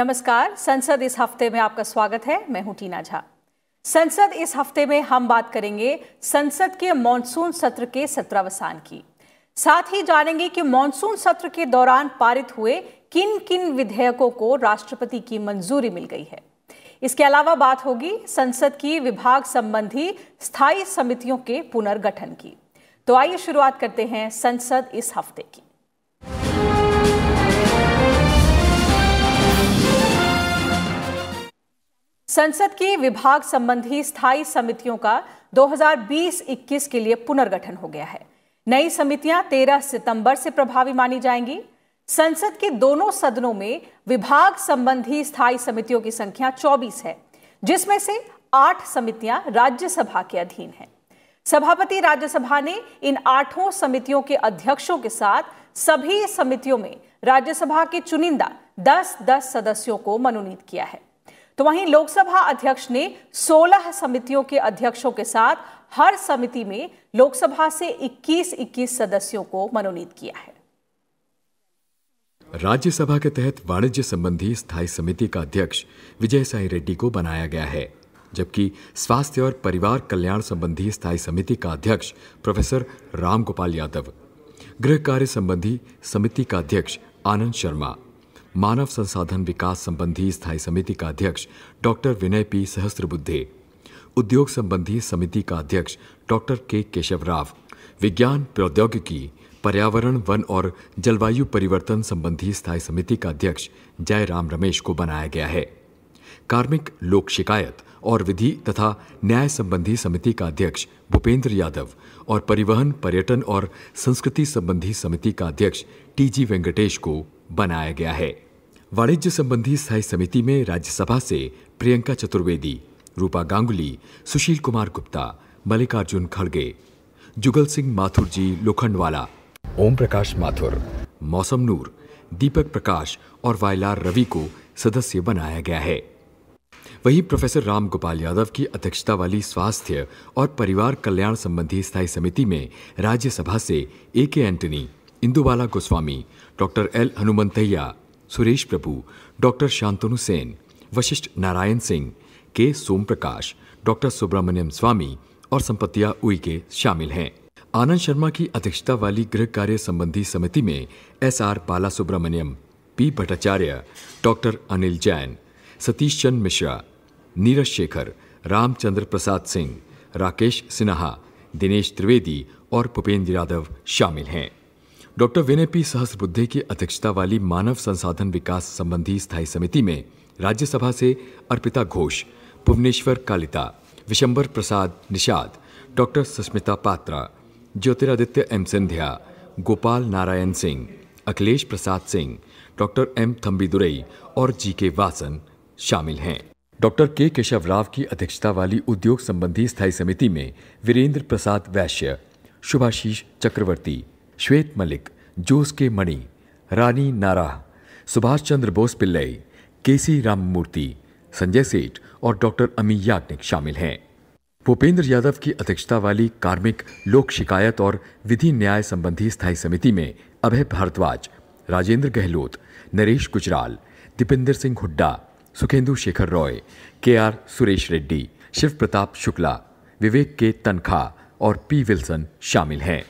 नमस्कार संसद इस हफ्ते में आपका स्वागत है मैं हूं टीना झा संसद इस हफ्ते में हम बात करेंगे संसद के मॉनसून सत्र के सत्रावसान की साथ ही जानेंगे कि मॉनसून सत्र के दौरान पारित हुए किन किन विधेयकों को राष्ट्रपति की मंजूरी मिल गई है इसके अलावा बात होगी संसद की विभाग संबंधी स्थायी समितियों के पुनर्गठन की तो आइए शुरुआत करते हैं संसद इस हफ्ते की संसद की विभाग संबंधी स्थायी समितियों का 2020-21 के लिए पुनर्गठन हो गया है नई समितियां 13 सितंबर से प्रभावी मानी जाएंगी संसद के दोनों सदनों में विभाग संबंधी स्थायी समितियों की संख्या 24 है जिसमें से आठ समितियां राज्यसभा के अधीन हैं। सभापति राज्यसभा ने इन आठों समितियों के अध्यक्षों के साथ सभी समितियों में राज्यसभा के चुनिंदा 10-10 सदस्यों को मनोनीत किया है तो वहीं लोकसभा अध्यक्ष ने 16 समितियों के अध्यक्षों के साथ हर समिति में लोकसभा से 21-21 सदस्यों को मनोनीत किया है राज्यसभा के तहत वाणिज्य संबंधी स्थायी समिति का अध्यक्ष विजय साई रेड्डी को बनाया गया है जबकि स्वास्थ्य और परिवार कल्याण संबंधी स्थायी समिति का अध्यक्ष प्रोफेसर रामगोपाल यादव गृह कार्य संबंधी समिति का अध्यक्ष आनंद शर्मा मानव संसाधन विकास संबंधी स्थायी समिति का अध्यक्ष डॉक्टर विनय पी सहस्त्रबुद्धे उद्योग संबंधी समिति का अध्यक्ष डॉक्टर के केशव राव विज्ञान प्रौद्योगिकी पर्यावरण वन और जलवायु परिवर्तन संबंधी स्थायी समिति का अध्यक्ष जय राम रमेश को बनाया गया है कार्मिक लोक शिकायत और विधि तथा न्याय संबंधी समिति का अध्यक्ष भूपेंद्र यादव और परिवहन पर्यटन और संस्कृति संबंधी समिति का अध्यक्ष टी जी वेंकटेश को बनाया गया है वाणिज्य संबंधी स्थायी समिति में राज्यसभा से प्रियंका चतुर्वेदी रूपा गांगुली सुशील कुमार गुप्ता मल्लिकार्जुन खड़गे जुगल सिंह माथुर जी लोखंडवाला ओम प्रकाश माथुर मौसम नूर दीपक प्रकाश और वायलार रवि को सदस्य बनाया गया है वहीं प्रोफेसर राम गोपाल यादव की अध्यक्षता वाली स्वास्थ्य और परिवार कल्याण संबंधी स्थायी समिति में राज्यसभा से A K Antony Indubala Goswami doctor L Hanumanthaiah Suresh Prabhu doctor Santanu Sen Vashishtha Narayan Singh K Som Prakash doctor Subramaniam स्वामी और संपत्तिया उइके शामिल हैं आनंद शर्मा की अध्यक्षता वाली गृह कार्य संबंधी समिति में S R Bala Subramaniam P Bhattacharya doctor Anil Jain Satish Chand Mishra Neeraj Shekhar Ramchandra Prasad Singh Rakesh Sinha Dinesh Trivedi और भूपेंद्र यादव शामिल हैं डॉक्टर विनय पी सहस्रबुद्धे की अध्यक्षता वाली मानव संसाधन विकास संबंधी स्थायी समिति में राज्यसभा से Arpita Ghosh Bhubaneswar Kalita Vishambhar Prasad Nishad doctor Sasmit Patra Jyotiraditya M Scindia Gopal Narayan Singh Akhilesh Prasad Singh doctor M Thambidurai और जी के वासन शामिल हैं डॉक्टर के केशव राव की अध्यक्षता वाली उद्योग संबंधी स्थायी समिति में वीरेंद्र प्रसाद वैश्य शुभाशीष चक्रवर्ती श्वेत मलिक जोस के मणि रानी नारा सुभाष चंद्र बोस पिल्लई के सी राममूर्ति संजय सेठ और डॉक्टर अमी याग्निक शामिल हैं भूपेंद्र यादव की अध्यक्षता वाली कार्मिक लोक शिकायत और विधि न्याय संबंधी स्थायी समिति में अभय Bhardwaj Rajendra Gehlot Naresh Gujral Dipendra Singh Hooda Sukhendu Sekhar Ray K R Suresh Reddy Shiv Pratap Shukla Vivek K Tankha और पी विल्सन शामिल हैं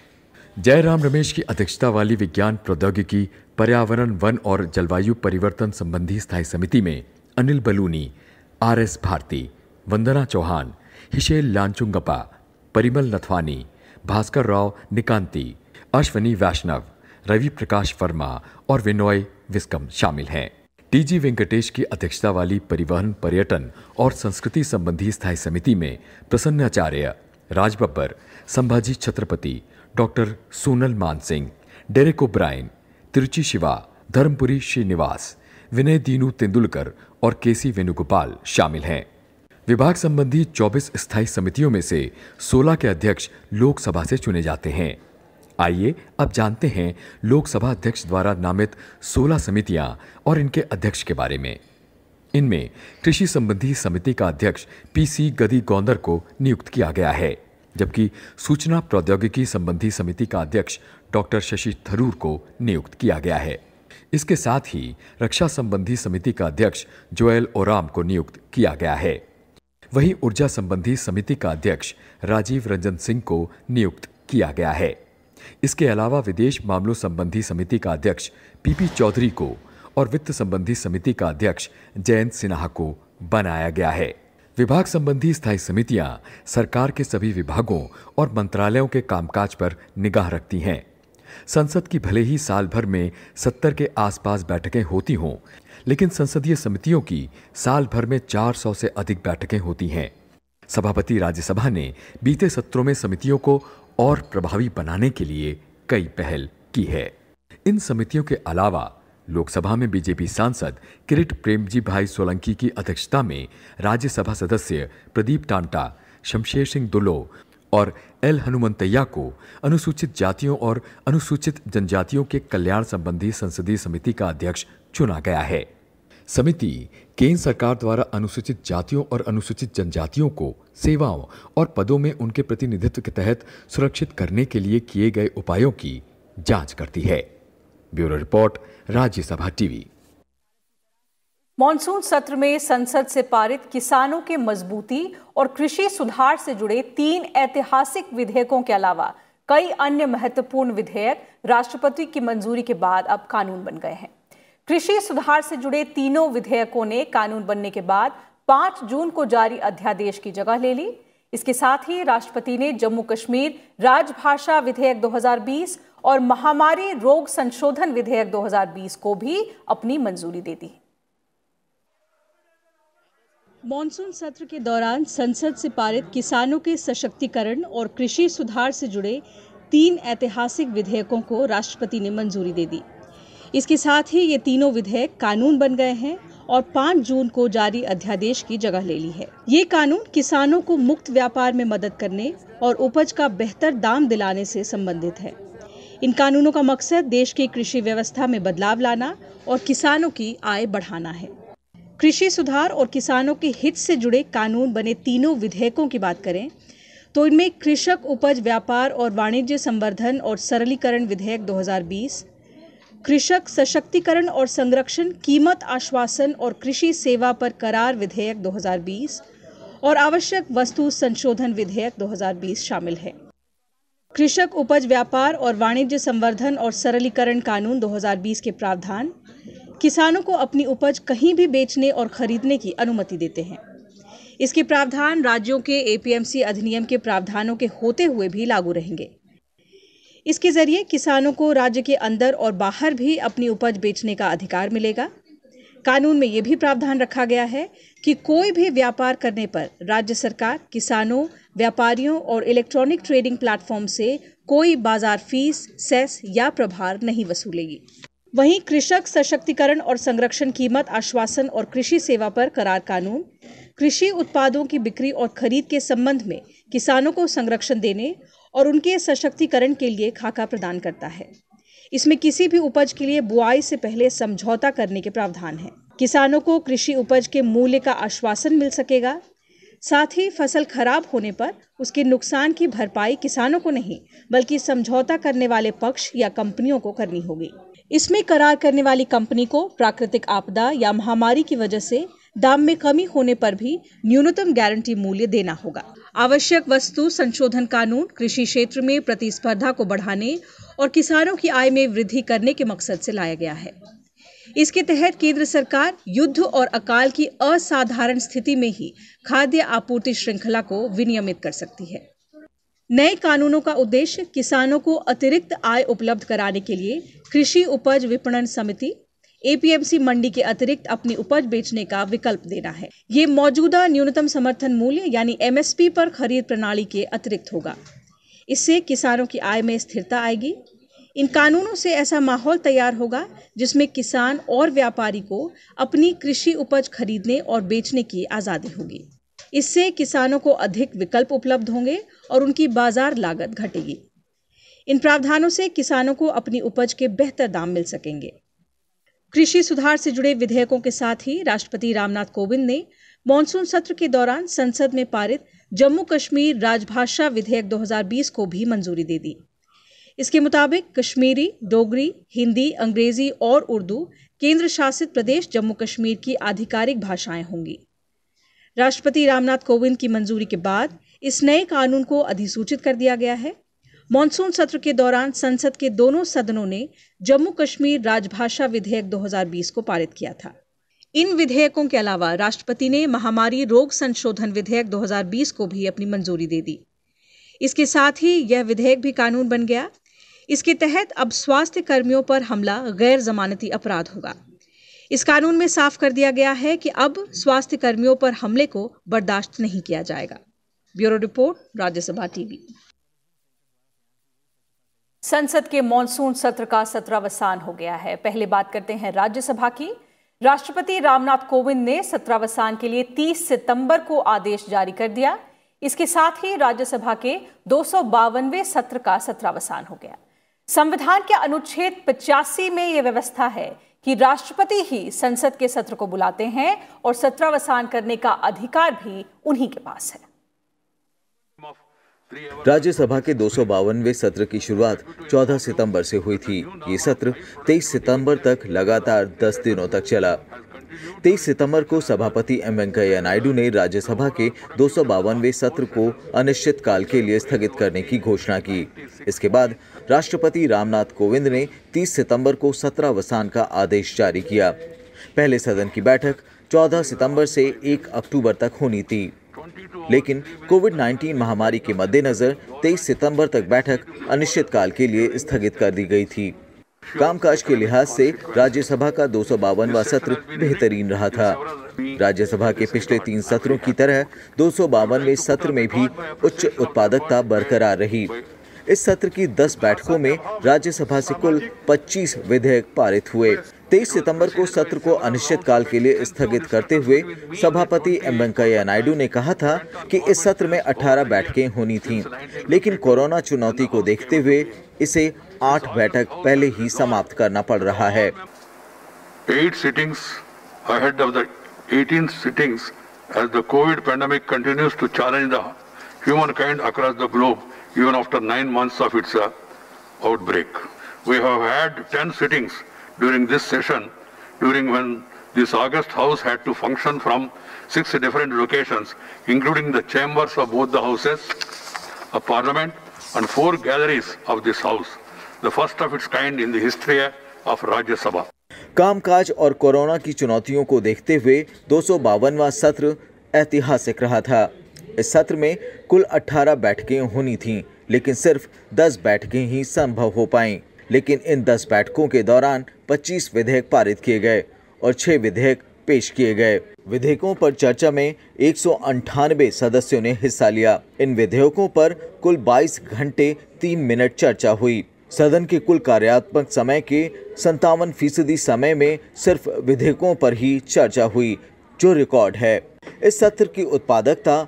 जयराम रमेश की अध्यक्षता वाली विज्ञान प्रौद्योगिकी पर्यावरण वन और जलवायु परिवर्तन संबंधी स्थायी समिति में अनिल बलूनी आर एस भारती वंदना चौहान हिशेल लांचुंगपा परिमल नथवानी भास्कर राव निकांती अश्वनी वैष्णव रवि प्रकाश वर्मा और विनोय विस्कम शामिल हैं टीजी वेंकटेश की अध्यक्षता वाली परिवहन पर्यटन और संस्कृति संबंधी स्थायी समिति में Prasanna Acharya Raj Babbar Sambhaji Chhatrapati doctor Sonal Mansingh Derek O'Brien Tiruchi Siva Dharmapuri Srinivas Vinay Dinu Tendulkar और केसी वेणुगोपाल शामिल हैं विभाग संबंधी 24 स्थायी समितियों में से 16 के अध्यक्ष लोकसभा से चुने जाते हैं आइए अब जानते हैं लोकसभा अध्यक्ष द्वारा नामित 16 समितियां और इनके अध्यक्ष के बारे में इनमें कृषि संबंधी समिति का अध्यक्ष पीसी गदी गौंदर को नियुक्त किया गया है जबकि सूचना प्रौद्योगिकी संबंधी समिति का अध्यक्ष डॉक्टर शशि थरूर को नियुक्त किया गया है इसके साथ ही रक्षा संबंधी समिति का अध्यक्ष जोएल ओराम को नियुक्त किया गया है वहीं ऊर्जा संबंधी समिति का अध्यक्ष राजीव रंजन सिंह को नियुक्त किया गया है इसके अलावा विदेश मामलों संबंधी समिति का अध्यक्ष पीपी चौधरी को और वित्त संबंधी समिति का अध्यक्ष जयंत सिन्हा को बनाया गया है विभाग संबंधी स्थायी समितियां सरकार के सभी विभागों और मंत्रालयों के कामकाज पर निगाह रखती हैं संसद की भले ही साल भर में सत्तर के आसपास बैठकें होती हों लेकिन संसदीय समितियों की साल भर में 400 से अधिक बैठकें होती हैं सभापति राज्यसभा ने बीते सत्रों में समितियों को और प्रभावी बनाने के लिए कई पहल की है इन समितियों के अलावा लोकसभा में बीजेपी सांसद किरिट प्रेमजी भाई सोलंकी की अध्यक्षता में राज्यसभा सदस्य प्रदीप टांटा शमशेर सिंह दुलो और एल हनुमंतैया को अनुसूचित जातियों और अनुसूचित जनजातियों के कल्याण संबंधी संसदीय समिति का अध्यक्ष चुना गया है समिति केंद्र सरकार द्वारा अनुसूचित जातियों और अनुसूचित जनजातियों को सेवाओं और पदों में उनके प्रतिनिधित्व के तहत सुरक्षित करने के लिए किए गए उपायों की जांच करती है bureau report Rajya Sabha TV monsoon सत्र में संसद से पारित किसानों के मजबूती और कृषि सुधार से जुड़े तीन ऐतिहासिक विधेयकों के अलावा कई अन्य महत्वपूर्ण विधेयक राष्ट्रपति की मंजूरी के बाद अब कानून बन गए हैं कृषि सुधार से जुड़े तीनों विधेयकों ने कानून बनने के बाद 5 जून को जारी अध्यादेश की जगह ले ली इसके साथ ही राष्ट्रपति ने जम्मू कश्मीर राजभाषा विधेयक 2020 और महामारी रोग संशोधन विधेयक 2020 को भी अपनी मंजूरी दे दी मॉनसून सत्र के दौरान संसद से पारित किसानों के सशक्तिकरण और कृषि सुधार से जुड़े तीन ऐतिहासिक विधेयकों को राष्ट्रपति ने मंजूरी दे दी इसके साथ ही ये तीनों विधेयक कानून बन गए हैं और 5 जून को जारी अध्यादेश की जगह ले ली है ये कानून किसानों को मुक्त व्यापार में मदद करने और उपज का बेहतर दाम दिलाने से संबंधित है इन कानूनों का मकसद देश की कृषि व्यवस्था में बदलाव लाना और किसानों की आय बढ़ाना है कृषि सुधार और किसानों के हित से जुड़े कानून बने तीनों विधेयकों की बात करें तो इनमें कृषक उपज व्यापार और वाणिज्य संवर्धन और सरलीकरण विधेयक 2020, कृषक सशक्तिकरण और संरक्षण कीमत आश्वासन और कृषि सेवा पर करार विधेयक 2020 और आवश्यक वस्तु संशोधन विधेयक 2020 शामिल है कृषक उपज व्यापार और वाणिज्य संवर्धन और सरलीकरण कानून 2020 के प्रावधान किसानों को अपनी उपज कहीं भी बेचने और खरीदने की अनुमति देते हैं इसके प्रावधान राज्यों के एपीएमसी अधिनियम के प्रावधानों के होते हुए भी लागू रहेंगे इसके जरिए किसानों को राज्य के अंदर और बाहर भी अपनी उपज बेचने का अधिकार मिलेगा कानून में ये भी प्रावधान रखा गया है कि कोई भी व्यापार करने पर राज्य सरकार किसानों व्यापारियों और इलेक्ट्रॉनिक ट्रेडिंग प्लेटफॉर्म से कोई बाजार फीस सेस या प्रभार नहीं वसूलेगी वहीं कृषक सशक्तिकरण और संरक्षण कीमत आश्वासन और कृषि सेवा पर करार कानून कृषि उत्पादों की बिक्री और खरीद के संबंध में किसानों को संरक्षण देने और उनके सशक्तिकरण के लिए खाका प्रदान करता है इसमें किसी भी उपज के लिए बुआई से पहले समझौता करने के प्रावधान हैं किसानों को कृषि उपज के मूल्य का आश्वासन मिल सकेगा साथ ही फसल खराब होने पर उसके नुकसान की भरपाई किसानों को नहीं बल्कि समझौता करने वाले पक्ष या कंपनियों को करनी होगी इसमें करार करने वाली कंपनी को प्राकृतिक आपदा या महामारी की वजह से दाम में कमी होने पर भी न्यूनतम गारंटी मूल्य देना होगा आवश्यक वस्तु संशोधन कानून कृषि क्षेत्र में प्रतिस्पर्धा को बढ़ाने और किसानों की आय में वृद्धि करने के मकसद से लाया गया है इसके तहत केंद्र सरकार युद्ध और अकाल की असाधारण स्थिति में ही खाद्य आपूर्ति श्रृंखला को विनियमित कर सकती है नए कानूनों का उद्देश्य किसानों को अतिरिक्त आय उपलब्ध कराने के लिए कृषि उपज विपणन समिति एपीएमसी मंडी के अतिरिक्त अपनी उपज बेचने का विकल्प देना है ये मौजूदा न्यूनतम समर्थन मूल्य यानी एमएसपी पर खरीद प्रणाली के अतिरिक्त होगा इससे किसानों की आय में स्थिरता आएगी इन कानूनों से ऐसा माहौल तैयार होगा जिसमें किसान और व्यापारी को अपनी कृषि उपज खरीदने और बेचने की आज़ादी होगी इससे किसानों को अधिक विकल्प उपलब्ध होंगे और उनकी बाजार लागत घटेगी इन प्रावधानों से किसानों को अपनी उपज के बेहतर दाम मिल सकेंगे कृषि सुधार से जुड़े विधेयकों के साथ ही राष्ट्रपति रामनाथ कोविंद ने मानसून सत्र के दौरान संसद में पारित जम्मू कश्मीर राजभाषा विधेयक 2020 को भी मंजूरी दे दी इसके मुताबिक कश्मीरी डोगरी हिंदी अंग्रेजी और उर्दू केंद्र शासित प्रदेश जम्मू कश्मीर की आधिकारिक भाषाएं होंगी राष्ट्रपति रामनाथ कोविंद की मंजूरी के बाद इस नए कानून को अधिसूचित कर दिया गया है मानसून सत्र के दौरान संसद के दोनों सदनों ने जम्मू कश्मीर राजभाषा विधेयक 2020 को पारित किया था इन विधेयकों के अलावा राष्ट्रपति ने महामारी रोग संशोधन विधेयक 2020 को भी अपनी मंजूरी दे दी इसके साथ ही यह विधेयक भी कानून बन गया इसके तहत अब स्वास्थ्य कर्मियों पर हमला गैर जमानती अपराध होगा इस कानून में साफ कर दिया गया है कि अब स्वास्थ्य कर्मियों पर हमले को बर्दाश्त नहीं किया जाएगा ब्यूरो रिपोर्ट राज्यसभा टीवी संसद के मॉनसून सत्र का सत्रावसान हो गया है पहले बात करते हैं राज्यसभा की राष्ट्रपति रामनाथ कोविंद ने सत्रावसान के लिए 30 सितंबर को आदेश जारी कर दिया इसके साथ ही राज्यसभा के दो सत्र का सत्रावसान हो गया संविधान के अनुच्छेद पचासी में यह व्यवस्था है कि राष्ट्रपति ही संसद के सत्र को बुलाते हैं और सत्रावसान करने का अधिकार भी उन्हीं के पास है राज्यसभा के दो सत्र की शुरुआत 14 सितंबर से हुई थी ये सत्र 23 सितंबर तक लगातार 10 दिनों तक चला 23 सितंबर को सभापति एम वेंकैया नायडू ने राज्यसभा के दो सत्र को अनिश्चितकाल के लिए स्थगित करने की घोषणा की इसके बाद राष्ट्रपति रामनाथ कोविंद ने 30 सितंबर को सत्रावसान का आदेश जारी किया पहले सदन की बैठक 14 सितंबर से 1 अक्टूबर तक होनी थी लेकिन कोविड 19 महामारी के मद्देनज़र 23 सितंबर तक बैठक अनिश्चितकाल के लिए स्थगित कर दी गई थी कामकाज के लिहाज से राज्यसभा का दो सत्र बेहतरीन रहा था राज्यसभा के पिछले तीन सत्रों की तरह दो सत्र में भी उच्च उत्पादकता बरकरार रही इस सत्र की 10 बैठकों में राज्यसभा से कुल 25 विधेयक पारित हुए 23 सितंबर को सत्र को अनिश्चित काल के लिए स्थगित करते हुए सभापति एम वेंकैया नायडू ने कहा था कि इस सत्र में 18 बैठकें होनी थीं, लेकिन कोरोना चुनौती को देखते हुए इसे 8 बैठक पहले ही समाप्त करना पड़ रहा है during this session, during when this August House had to function from six different locations, including the chambers of both the houses a parliament and four galleries of this house, the first of its kind in the history of Rajya Sabha. कामकाज और corona की चुनौतियों को देखते हुए दो सत्र ऐतिहासिक रहा था इस सत्र में कुल 18 बैठकें होनी थीं लेकिन सिर्फ 10 बैठकें ही संभव हो पाईं लेकिन इन दस बैठकों के दौरान पच्चीस विधेयक पारित किए गए और छह विधेयक पेश किए गए विधेयकों पर चर्चा में एक सदस्यों ने हिस्सा लिया इन विधेयकों पर कुल 22 घंटे तीन मिनट चर्चा हुई सदन के कुल कार्यात्मक समय के संतावन फीसदी समय में सिर्फ विधेयकों पर ही चर्चा हुई जो रिकॉर्ड है इस सत्र की उत्पादकता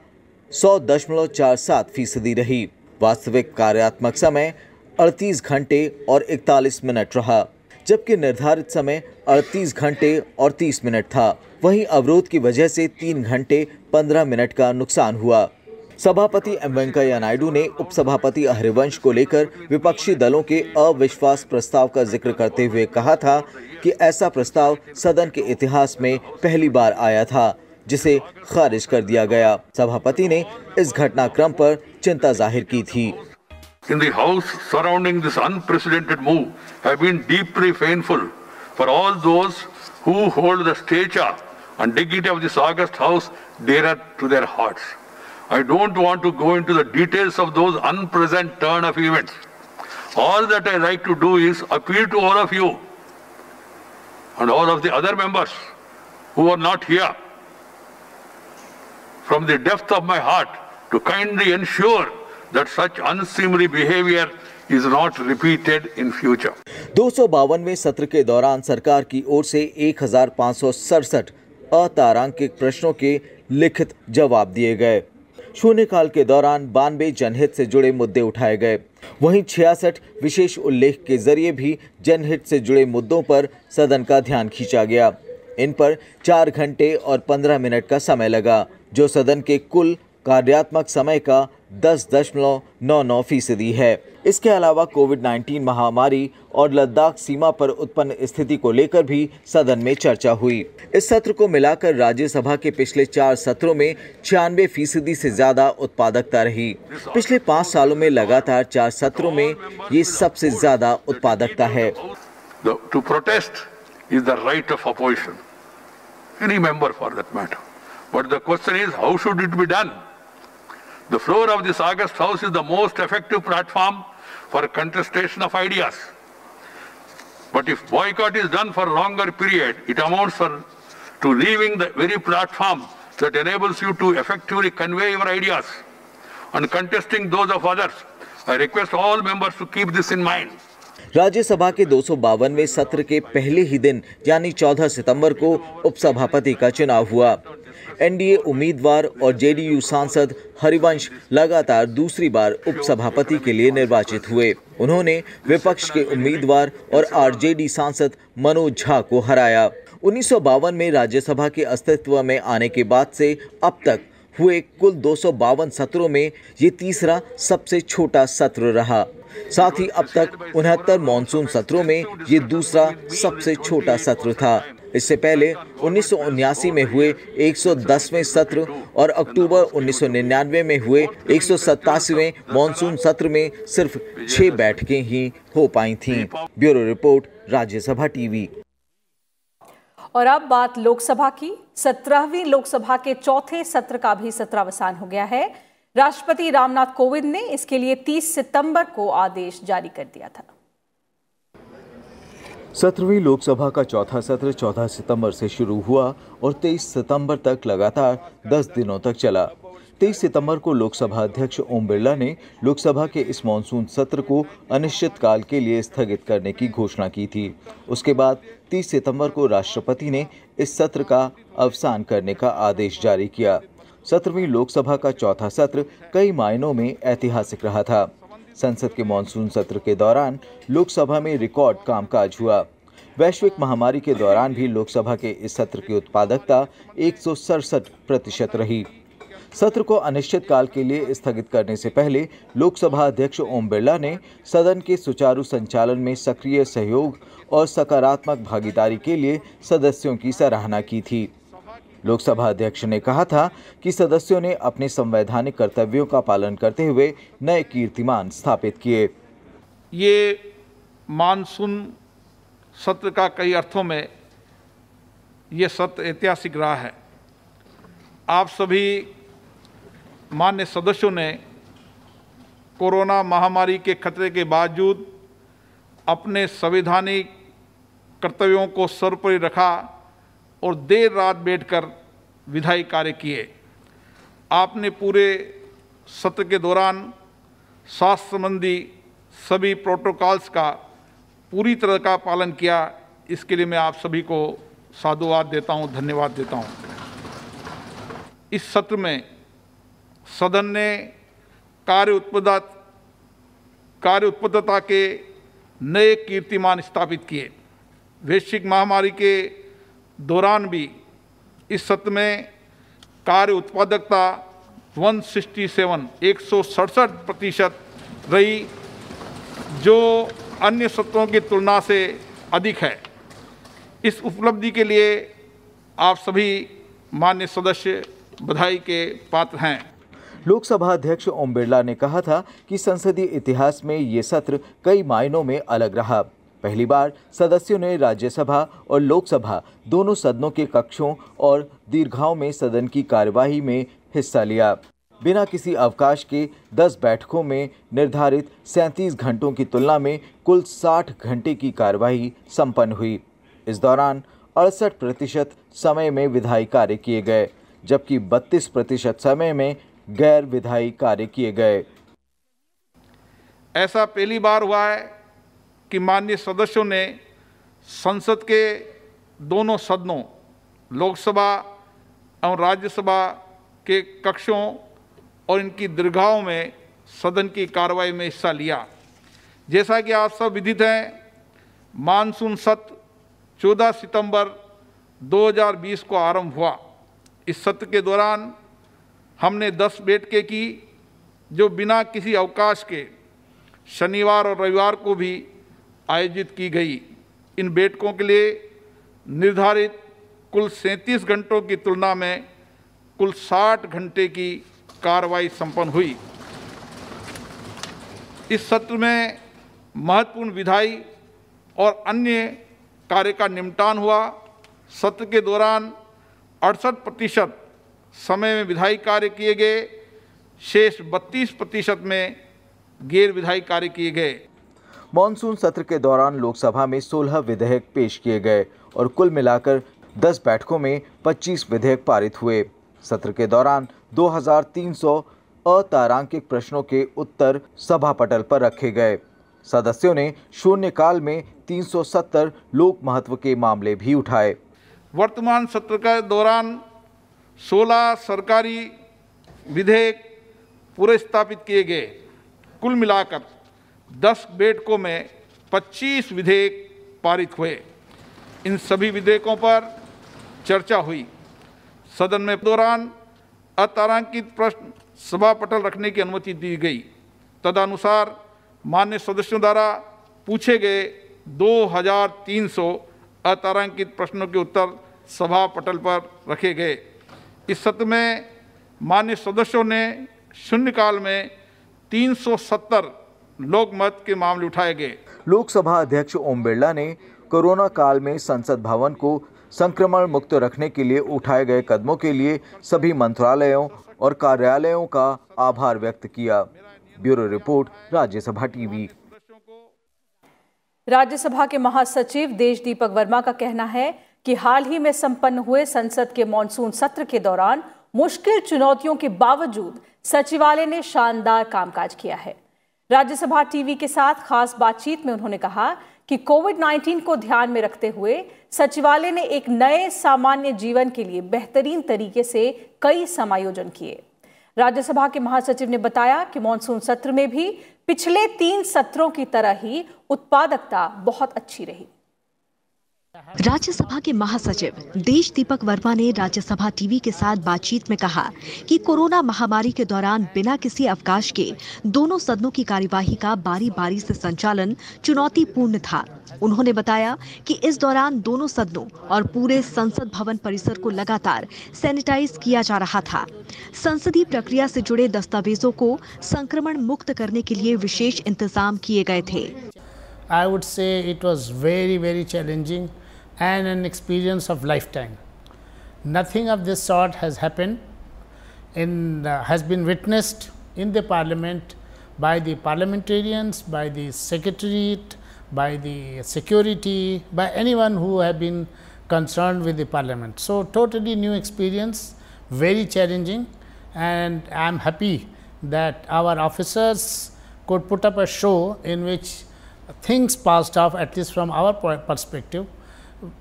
सौ दशमलव चार सात फीसदी रही वास्तविक कार्यात्मक समय अड़तीस घंटे और इकतालीस मिनट रहा जबकि निर्धारित समय अड़तीस घंटे और तीस मिनट था वहीं अवरोध की वजह से तीन घंटे पंद्रह मिनट का नुकसान हुआ सभापति एम वेंकैया नायडू ने उपसभापति हरिवंश को लेकर विपक्षी दलों के अविश्वास प्रस्ताव का जिक्र करते हुए कहा था कि ऐसा प्रस्ताव सदन के इतिहास में पहली बार आया था जिसे खारिज कर दिया गया सभापति ने इस घटनाक्रम पर चिंता जाहिर की थी in the house surrounding this unprecedented move have been deeply painful for all those who hold the stature and dignity of this august house dearer to their hearts. I don't want to go into the details of those unpleasant turn of events. All that I like to do is appeal to all of you and all of the other members who are not here from the depth of my heart to kindly ensure that such unseemly behavior is not repeated in future. दो सौ बावनवे सत्र के दौरान सरकार की ओर से एक हजार पाँच सौ सड़सठ अतारांकिक प्रश्नों के लिखित जवाब दिए गए शून्यकाल के दौरान बानवे जनहित से जुड़े मुद्दे उठाए गए वहीं छियासठ विशेष उल्लेख के जरिए भी जनहित से जुड़े मुद्दों पर सदन का ध्यान खींचा गया इन पर चार घंटे और पंद्रह मिनट का समय लगा जो सदन के कुल कार्यात्मक समय का दस दशमलव नौ नौ फीसदी है इसके अलावा कोविड 19 महामारी और लद्दाख सीमा पर उत्पन्न स्थिति को लेकर भी सदन में चर्चा हुई इस सत्र को मिलाकर राज्यसभा के पिछले चार सत्रों में छियानवे फीसदी से ज्यादा उत्पादकता रही पिछले पाँच सालों में लगातार चार सत्रों में ये सबसे ज्यादा उत्पादकता है But the question is, how should it be done? The floor of this august house is the most effective platform for contestation of ideas. But if boycott is done for a longer period, it amounts for, to leaving the very platform that enables you to effectively convey your ideas and contesting those of others. I request all members to keep this in mind. Rajya Sabha के दो सत्र के पहले ही दिन यानी 14 सितंबर को उपसभापति का चुनाव हुआ एनडीए उम्मीदवार और जेडीयू सांसद हरिवंश लगातार दूसरी बार उपसभापति के लिए निर्वाचित हुए उन्होंने विपक्ष के उम्मीदवार और आरजेडी सांसद मनोज झा को हराया उन्नीस में राज्यसभा के अस्तित्व में आने के बाद से अब तक हुए कुल दो सत्रों में ये तीसरा सबसे छोटा सत्र रहा साथ ही अब तक उनहत्तर मानसून सत्रों में ये दूसरा सबसे छोटा सत्र था इससे पहले उन्नीस में हुए 110वें सत्र और अक्टूबर 1999 में हुए एक सौ मानसून सत्र में सिर्फ छह बैठकें ही हो पाई थीं। ब्यूरो रिपोर्ट राज्यसभा टीवी और अब बात लोकसभा की सत्रहवीं लोकसभा के चौथे सत्र का भी सत्रावसान हो गया है राष्ट्रपति रामनाथ कोविंद ने इसके लिए 30 सितंबर को आदेश जारी कर दिया था सत्रहवीं लोकसभा का चौथा सत्र 14 सितंबर से शुरू हुआ और 23 सितंबर तक लगातार 10 दिनों तक चला 23 सितंबर को लोकसभा अध्यक्ष ओम बिरला ने लोकसभा के इस मानसून सत्र को अनिश्चितकाल के लिए स्थगित करने की घोषणा की थी उसके बाद 30 सितंबर को राष्ट्रपति ने इस सत्र का अवसान करने का आदेश जारी किया सत्रहवीं लोकसभा का चौथा सत्र कई मायनों में ऐतिहासिक रहा था संसद के मानसून सत्र के दौरान लोकसभा में रिकॉर्ड कामकाज हुआ वैश्विक महामारी के दौरान भी लोकसभा के इस सत्र की उत्पादकता एक प्रतिशत रही सत्र को अनिश्चित काल के लिए स्थगित करने से पहले लोकसभा अध्यक्ष ओम बिरला ने सदन के सुचारू संचालन में सक्रिय सहयोग और सकारात्मक भागीदारी के लिए सदस्यों की सराहना की थी लोकसभा अध्यक्ष ने कहा था कि सदस्यों ने अपने संवैधानिक कर्तव्यों का पालन करते हुए नए कीर्तिमान स्थापित किए ये मानसून सत्र का कई अर्थों में ये सत्र ऐतिहासिक रहा है आप सभी मान्य सदस्यों ने कोरोना महामारी के खतरे के बावजूद अपने संवैधानिक कर्तव्यों को सर्वोपरि रखा और देर रात बैठकर विधायी कार्य किए आपने पूरे सत्र के दौरान स्वास्थ्य संबंधी सभी प्रोटोकॉल्स का पूरी तरह का पालन किया इसके लिए मैं आप सभी को साधुवाद देता हूं, धन्यवाद देता हूं। इस सत्र में सदन ने कार्य उत्पदा कार्य उत्पदता के नए कीर्तिमान स्थापित किए वैश्विक महामारी के दौरान भी इस सत्र में कार्य उत्पादकता 167 एक प्रतिशत रही जो अन्य सत्रों की तुलना से अधिक है इस उपलब्धि के लिए आप सभी मान्य सदस्य बधाई के पात्र हैं लोकसभा अध्यक्ष ओम बिरला ने कहा था कि संसदीय इतिहास में ये सत्र कई मायनों में अलग रहा पहली बार सदस्यों ने राज्यसभा और लोकसभा दोनों सदनों के कक्षों और दीर्घाओं में सदन की कार्यवाही में हिस्सा लिया बिना किसी अवकाश के 10 बैठकों में निर्धारित 37 घंटों की तुलना में कुल 60 घंटे की कार्यवाही संपन्न हुई इस दौरान अड़सठ प्रतिशत समय में विधायी कार्य किए गए जबकि 32 प्रतिशत समय में गैर विधायी कार्य किए गए ऐसा पहली बार हुआ है कि माननीय सदस्यों ने संसद के दोनों सदनों लोकसभा एवं राज्यसभा के कक्षों और इनकी दीर्घाओं में सदन की कार्रवाई में हिस्सा लिया जैसा कि आप सब विदित हैं मानसून सत्र 14 सितंबर 2020 को आरंभ हुआ इस सत्र के दौरान हमने 10 बैठकें की जो बिना किसी अवकाश के शनिवार और रविवार को भी आयोजित की गई इन बैठकों के लिए निर्धारित कुल सैंतीस घंटों की तुलना में कुल 60 घंटे की कार्रवाई संपन्न हुई इस सत्र में महत्वपूर्ण विधाई और अन्य कार्य का निपटान हुआ सत्र के दौरान अड़सठ प्रतिशत समय में विधायी कार्य किए गए शेष 32 प्रतिशत में गैर विधायी कार्य किए गए मानसून सत्र के दौरान लोकसभा में 16 विधेयक पेश किए गए और कुल मिलाकर 10 बैठकों में 25 विधेयक पारित हुए सत्र के दौरान 2300 अतारांकिक प्रश्नों के उत्तर सभा पटल पर रखे गए सदस्यों ने शून्यकाल में 370 लोक महत्व के मामले भी उठाए वर्तमान सत्र के दौरान 16 सरकारी विधेयक पूरे स्थापित किए गए कुल मिलाकर दस बैठकों में पच्चीस विधेयक पारित हुए इन सभी विधेयकों पर चर्चा हुई सदन में दौरान अतारांकित प्रश्न सभा पटल रखने की अनुमति दी गई तदनुसार मान्य सदस्यों द्वारा पूछे गए 2,300 अतारांकित प्रश्नों के उत्तर सभा पटल पर रखे गए इस सत्र में मान्य सदस्यों ने शून्यकाल में 370 लोक मत के मामले उठाए गए लोकसभा अध्यक्ष ओम बिरला ने कोरोना काल में संसद भवन को संक्रमण मुक्त रखने के लिए उठाए गए कदमों के लिए सभी मंत्रालयों और कार्यालयों का आभार व्यक्त किया bureau report Rajya Sabha TV Rajya Sabha के महासचिव देश दीपक वर्मा का कहना है कि हाल ही में संपन्न हुए संसद के मानसून सत्र के दौरान मुश्किल चुनौतियों के बावजूद सचिवालय ने शानदार कामकाज किया है राज्यसभा टीवी के साथ खास बातचीत में उन्होंने कहा कि कोविड 19 को ध्यान में रखते हुए सचिवालय ने एक नए सामान्य जीवन के लिए बेहतरीन तरीके से कई समायोजन किए राज्यसभा के महासचिव ने बताया कि मानसून सत्र में भी पिछले तीन सत्रों की तरह ही उत्पादकता बहुत अच्छी रही राज्यसभा के महासचिव देश दीपक वर्मा ने राज्यसभा टीवी के साथ बातचीत में कहा कि कोरोना महामारी के दौरान बिना किसी अवकाश के दोनों सदनों की कार्यवाही का बारी बारी से संचालन चुनौतीपूर्ण था उन्होंने बताया कि इस दौरान दोनों सदनों और पूरे संसद भवन परिसर को लगातार सैनिटाइज किया जा रहा था संसदीय प्रक्रिया से जुड़े दस्तावेजों को संक्रमण मुक्त करने के लिए विशेष इंतजाम किए गए थे I would say it was very, very challenging and an experience of lifetime. Nothing of this sort has happened in uh, has been witnessed in the parliament by the parliamentarians, by the secretariat, by the security, by anyone who have been concerned with the parliament. So, totally new experience, very challenging and I am happy that our officers could put up a show in which things passed off at least from our perspective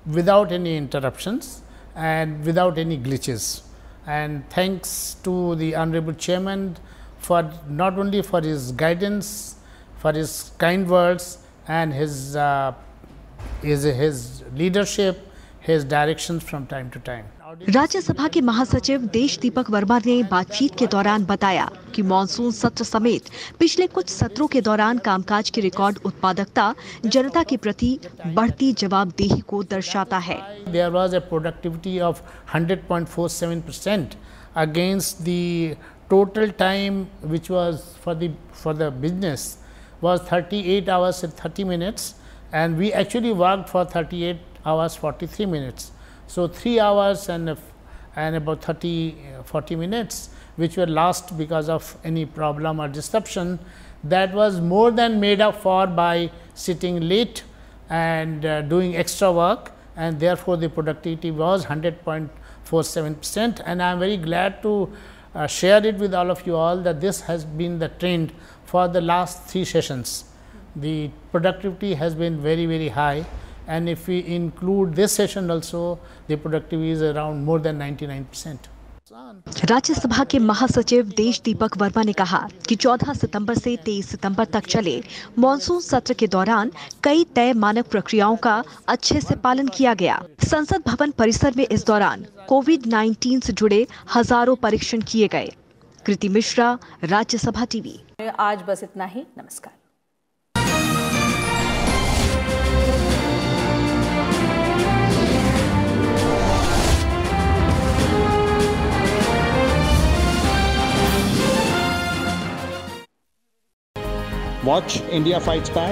without any interruptions and without any glitches. And thanks to the Honorable Chairman for not only for his guidance, for his kind words and his, uh, his, his leadership, his directions from time to time. Rajya Sabha के महासचिव देश दीपक वर्मा ने बातचीत के दौरान बताया कि monsoon सत्र समेत पिछले कुछ सत्रों के दौरान कामकाज की रिकॉर्ड उत्पादकता जनता के प्रति बढ़ती जवाबदेही को दर्शाता है there was a productivity of seven percent against total time which was for the for the business was 38 hours thirty minutes and we actually work for thirty eight hours forty three minutes So, 3 hours and, and about 30 40 minutes which were lost because of any problem or disruption that was more than made up for by sitting late and uh, doing extra work and therefore, the productivity was 100.47 percent and I am very glad to uh, share it with all of you all that this has been the trend for the last three sessions. The productivity has been very, very high. and if we include this session also the productivity is around more than 99 Rajya Sabha के महासचिव देश दीपक वर्मा ने कहा कि 14 सितंबर से 23 सितंबर तक चले monsoon सत्र के दौरान कई तय मानक प्रक्रियाओं का अच्छे से पालन किया गया संसद भवन परिसर में इस दौरान कोविड 19 से जुड़े हजारों परीक्षण किए गए कृति मिश्रा राज्यसभा टीवी आज बस इतना ही नमस्कार Watch India Fights Back